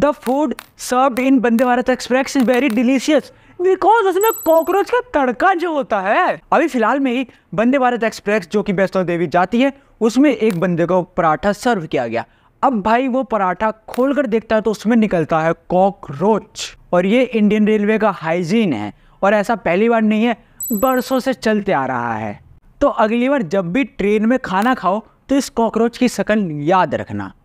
the food served in Vande Bharat express is very delicious because उसमें cockroach का तड़का जो होता है अभी फिलहाल में ही वंदे भारत एक्सप्रेस जो कि वैष्णो देवी जाती है उसमें एक बंदे को पराठा सर्व किया गया अब भाई वो पराठा खोलकर देखता है तो उसमें निकलता है कॉकरोच और ये इंडियन रेलवे का हाइजीन है और ऐसा पहली बार नहीं है बरसों से चलते आ रहा है तो अगली बार जब भी ट्रेन में खाना खाओ तो इस कॉकरोच की शकल याद रखना